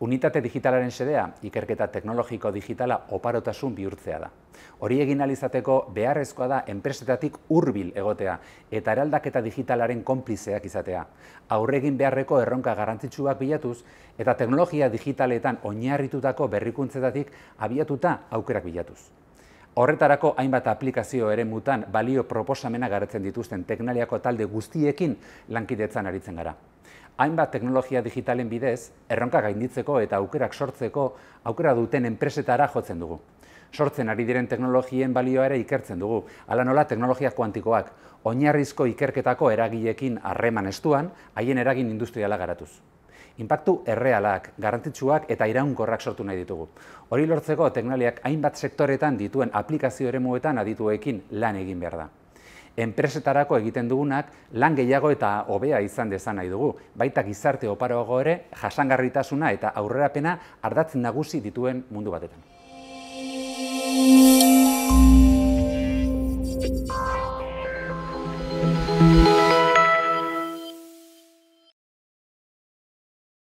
Unitate digitalaren sedea, ikerketa teknologiko digitala oparotasun bihurtzea da. Hori egin alizateko beharrezkoa da enpresetatik hurbil egotea eta eraldaketa digitalaren konplizeak izatea. Aurregin beharreko erronka garrantzitsuak bilatuz eta teknologia digitaletan oinarritutako berrikuntzetatik abiatuta aukerak bilatuz. Horretarako hainbat aplikazio ere mutan balio proposamena garatzen dituzten teknaliako talde guztiekin lankidetzan aritzen gara hainbat teknologia digitalen bidez, erronka gainditzeko eta aukerak sortzeko aukera duten enpresetara jotzen dugu. Sortzen ari diren teknologien balioa ere ikertzen dugu, ala nola teknologia kuantikoak, oinarrizko ikerketako eragilekin harreman estuan, haien eragin industriala garatuz. Inpaktu errealak, garantitzuak eta iraunkorrak sortu nahi ditugu. Hori lortzeko teknoliak hainbat sektoretan dituen aplikazio ere muetan adituekin lan egin behar da enpresetarako egiten dugunak lan gehiago eta hobea izan dezan nahi dugu. Baita gizarte oparoago ere jasangarritasuna eta aurrerapena ardatzen nagusi dituen mundu batetan.